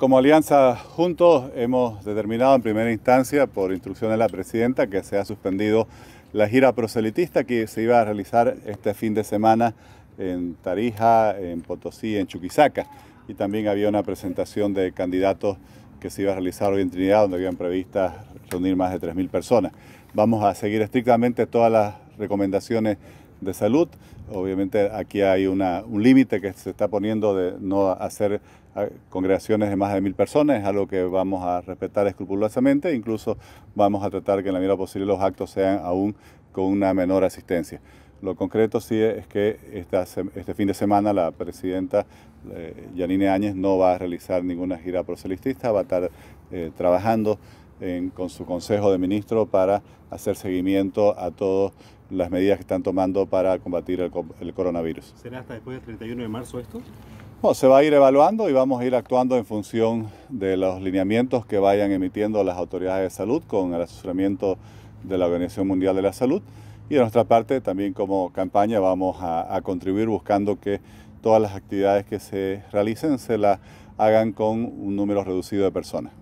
Como Alianza Juntos hemos determinado en primera instancia, por instrucción de la Presidenta, que se ha suspendido la gira proselitista que se iba a realizar este fin de semana en Tarija, en Potosí, en Chuquisaca. Y también había una presentación de candidatos que se iba a realizar hoy en Trinidad, donde habían previstas reunir más de 3.000 personas. Vamos a seguir estrictamente todas las recomendaciones de salud. Obviamente aquí hay un límite que se está poniendo de no hacer ah, congregaciones de más de mil personas, es algo que vamos a respetar escrupulosamente, incluso vamos a tratar que en la medida posible los actos sean aún con una menor asistencia. Lo concreto sí es que este fin de semana la presidenta eh, Yanine Áñez no va a realizar ninguna gira proselitista, va a estar eh, trabajando con su Consejo de ministro para hacer seguimiento a todas las medidas que están tomando para combatir el, coronavirus. ¿Será hasta después del 31 de marzo esto? se va a ir evaluando y vamos a ir actuando en función de los lineamientos que vayan emitiendo las autoridades de salud con el asesoramiento de la Organización Mundial de la Salud. Y de nuestra parte, también como campaña, vamos a contribuir buscando que todas las actividades que se realicen se las hagan con un número reducido de personas.